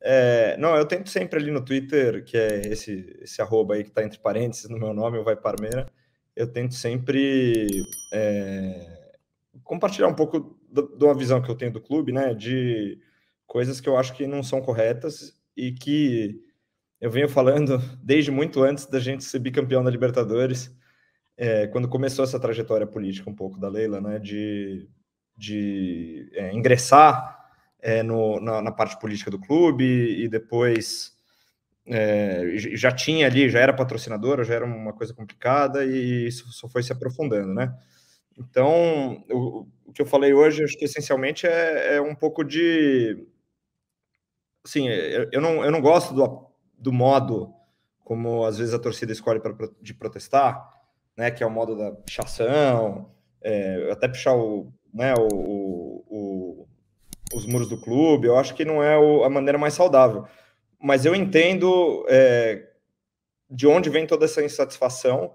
É, não, eu tento sempre ali no Twitter, que é esse, esse arroba aí que tá entre parênteses no meu nome, o Vai Parmeira eu tento sempre é, compartilhar um pouco de uma visão que eu tenho do clube, né? De coisas que eu acho que não são corretas e que eu venho falando desde muito antes da gente ser bicampeão da Libertadores, é, quando começou essa trajetória política um pouco da Leila, né? De, de é, ingressar é, no, na, na, parte política do clube e depois é, já tinha ali, já era patrocinadora, já era uma coisa complicada e isso só foi se aprofundando, né? Então, o, o que eu falei hoje, acho que essencialmente é, é um pouco de. Assim, é, eu não, eu não gosto do, do modo como às vezes a torcida escolhe pra, de protestar, né? Que é o modo da pichação, é, até pichar o, né, o, o, os muros do clube. Eu acho que não é a maneira mais saudável mas eu entendo é, de onde vem toda essa insatisfação.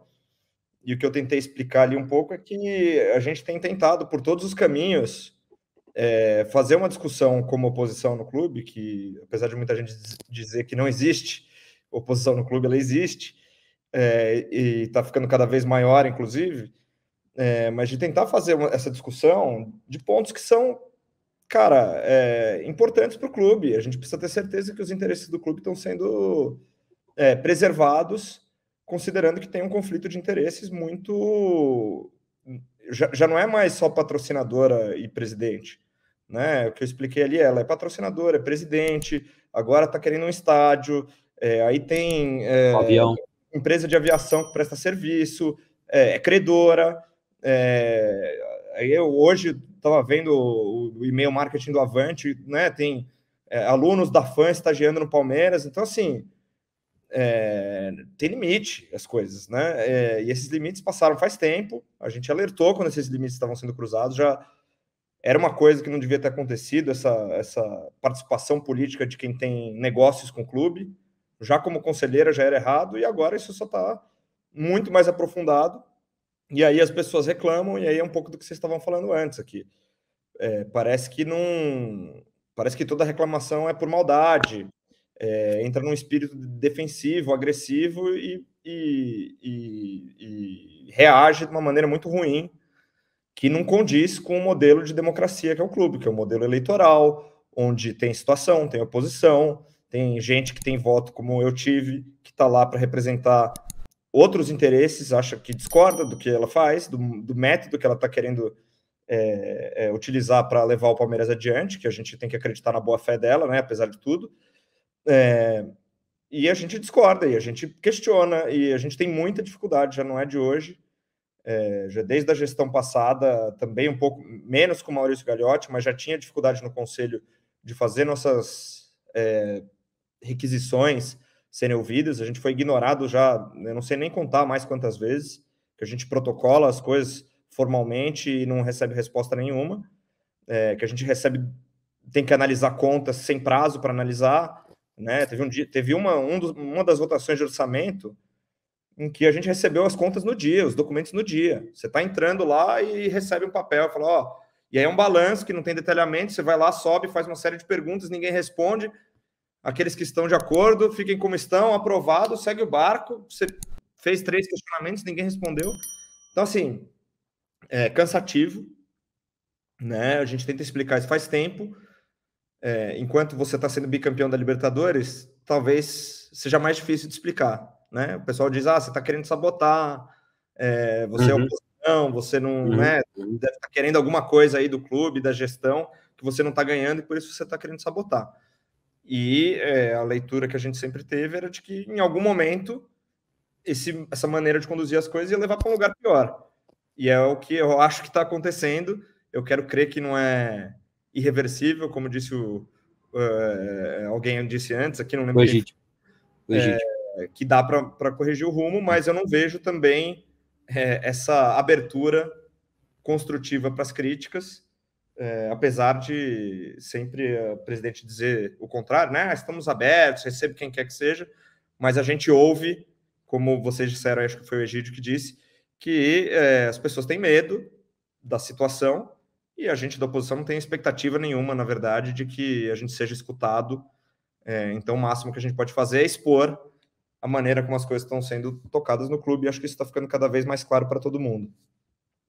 E o que eu tentei explicar ali um pouco é que a gente tem tentado, por todos os caminhos, é, fazer uma discussão como oposição no clube, que apesar de muita gente dizer que não existe oposição no clube, ela existe, é, e está ficando cada vez maior, inclusive, é, mas de tentar fazer essa discussão de pontos que são cara, é, importantes para o clube. A gente precisa ter certeza que os interesses do clube estão sendo é, preservados, considerando que tem um conflito de interesses muito. Já, já não é mais só patrocinadora e presidente. Né? O que eu expliquei ali, ela é patrocinadora, é presidente, agora está querendo um estádio, é, aí tem é, avião. empresa de aviação que presta serviço, é, é credora, é, eu hoje estava vendo o e-mail marketing do Avante, né? Tem é, alunos da FAN estagiando no Palmeiras, então assim é, tem limite as coisas, né? É, e esses limites passaram faz tempo. A gente alertou quando esses limites estavam sendo cruzados, já era uma coisa que não devia ter acontecido essa, essa participação política de quem tem negócios com o clube. Já como conselheira já era errado e agora isso só está muito mais aprofundado e aí as pessoas reclamam, e aí é um pouco do que vocês estavam falando antes aqui. É, parece que não. Parece que toda reclamação é por maldade, é, entra num espírito defensivo, agressivo e, e, e, e, reage de uma maneira muito ruim, que não condiz com o modelo de democracia que é o clube, que é o modelo eleitoral, onde tem situação, tem oposição, tem gente que tem voto como eu tive, que está lá para representar outros interesses, acha que discorda do que ela faz, do, do método que ela está querendo é, é, utilizar para levar o Palmeiras adiante, que a gente tem que acreditar na boa fé dela, né, apesar de tudo. É, e a gente discorda, e a gente questiona, e a gente tem muita dificuldade, já não é de hoje, é, já desde a gestão passada, também um pouco menos com o Maurício Gagliotti, mas já tinha dificuldade no Conselho de fazer nossas é, requisições, serem ouvidas. A gente foi ignorado já, né, eu não sei nem contar mais quantas vezes, que a gente protocola as coisas formalmente e não recebe resposta nenhuma, é, que a gente recebe, tem que analisar contas sem prazo para analisar, né? Teve um dia, teve uma, um dos, uma das votações de orçamento em que a gente recebeu as contas no dia, os documentos no dia. Você está entrando lá e recebe um papel, fala, ó, e aí é um balanço que não tem detalhamento, você vai lá, sobe, faz uma série de perguntas, ninguém responde, Aqueles que estão de acordo, fiquem como estão, aprovado, segue o barco. Você fez três questionamentos, ninguém respondeu. Então, assim, é cansativo, né? A gente tenta explicar isso faz tempo. É, enquanto você está sendo bicampeão da Libertadores, talvez seja mais difícil de explicar, né? O pessoal diz, ah, você está querendo sabotar, é, você é uhum. é oposição, você não uhum. né, deve estar tá querendo alguma coisa aí do clube, da gestão, que você não está ganhando e por isso você está querendo sabotar. E é, a leitura que a gente sempre teve era de que, em algum momento, esse, essa maneira de conduzir as coisas ia levar para um lugar pior. E é o que eu acho que está acontecendo. Eu quero crer que não é irreversível, como disse o, uh, alguém disse antes, aqui não lembro. Legítimo. É, Legítimo. É, que dá para corrigir o rumo, mas eu não vejo também é, essa abertura construtiva para as críticas é, apesar de sempre o presidente dizer o contrário, né? Ah, estamos abertos, recebe quem quer que seja, mas a gente ouve, como vocês disseram, acho que foi o Egídio que disse, que é, as pessoas têm medo da situação e a gente da oposição não tem expectativa nenhuma, na verdade, de que a gente seja escutado. É, então, o máximo que a gente pode fazer é expor a maneira como as coisas estão sendo tocadas no clube. E acho que isso está ficando cada vez mais claro para todo mundo.